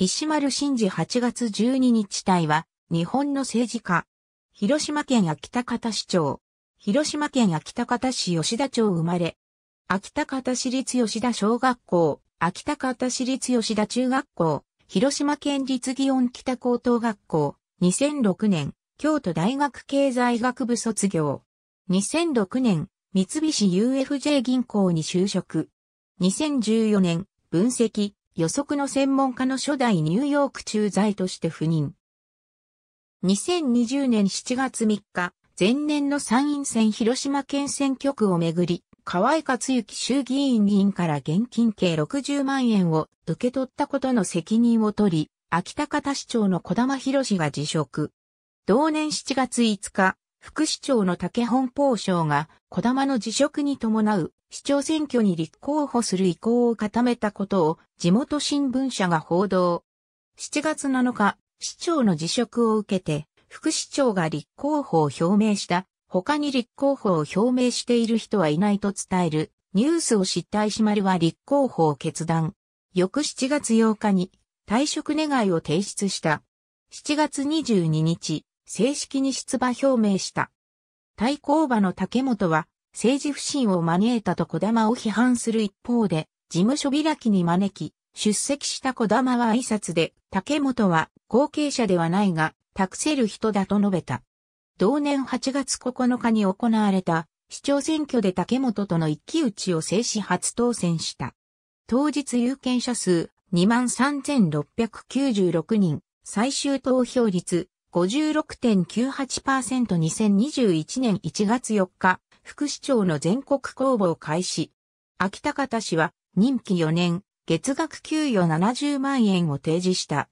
石丸真治8月12日隊は、日本の政治家。広島県秋田方市長。広島県秋田方市吉田町生まれ。秋田方市立吉田小学校、秋田方市立吉田中学校、広島県立祇園北高等学校、2006年、京都大学経済学部卒業。2006年、三菱 UFJ 銀行に就職。2014年、分析、予測の専門家の初代ニューヨーク駐在として赴任。2020年7月3日、前年の参院選広島県選挙区をめぐり、河合克行衆議院議員から現金計60万円を受け取ったことの責任を取り、秋田方市長の小玉博が辞職。同年7月5日、副市長の竹本邦省が、小玉の辞職に伴う市長選挙に立候補する意向を固めたことを地元新聞社が報道。7月7日、市長の辞職を受けて、副市長が立候補を表明した、他に立候補を表明している人はいないと伝える、ニュースを知った石丸は立候補を決断。翌7月8日に退職願を提出した。7月22日、正式に出馬表明した。対抗馬の竹本は、政治不信を招いたと小玉を批判する一方で、事務所開きに招き、出席した小玉は挨拶で、竹本は後継者ではないが、託せる人だと述べた。同年8月9日に行われた市長選挙で竹本との一騎打ちを制止初当選した。当日有権者数23,696人、最終投票率 56.98%2021 年1月4日、副市長の全国公募を開始。秋田方氏は、任期4年、月額給与70万円を提示した。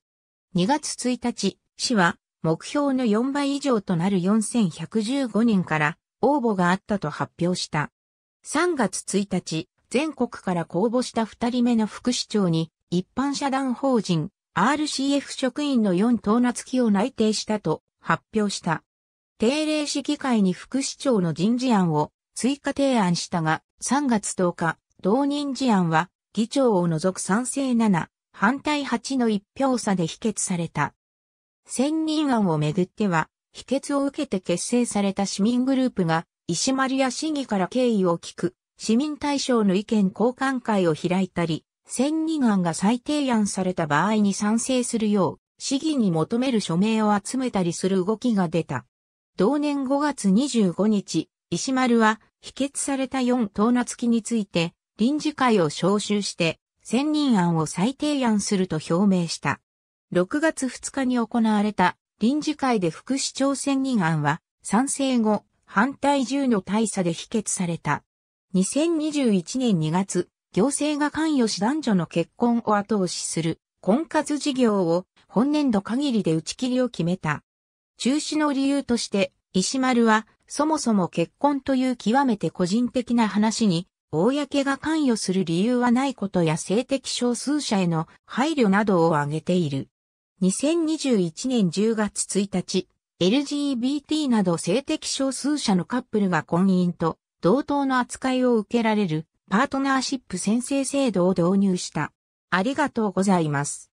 2月1日、市は、目標の4倍以上となる4115人から応募があったと発表した。3月1日、全国から公募した2人目の副市長に、一般社団法人、RCF 職員の4等夏期を内定したと発表した。定例市議会に副市長の人事案を追加提案したが、3月10日、同人事案は議長を除く賛成7、反対8の1票差で否決された。選任案をめぐっては、否決を受けて結成された市民グループが、石丸や市議から敬意を聞く、市民対象の意見交換会を開いたり、選任案が再提案された場合に賛成するよう、市議に求める署名を集めたりする動きが出た。同年5月25日、石丸は、否決された4党ナツ期について、臨時会を招集して、選任案を再提案すると表明した。6月2日に行われた臨時会で副市長選任案は、賛成後、反対10の大差で否決された。2021年2月、行政が関与し男女の結婚を後押しする婚活事業を本年度限りで打ち切りを決めた。中止の理由として、石丸は、そもそも結婚という極めて個人的な話に、公が関与する理由はないことや性的少数者への配慮などを挙げている。2021年10月1日、LGBT など性的少数者のカップルが婚姻と同等の扱いを受けられるパートナーシップ宣誓制度を導入した。ありがとうございます。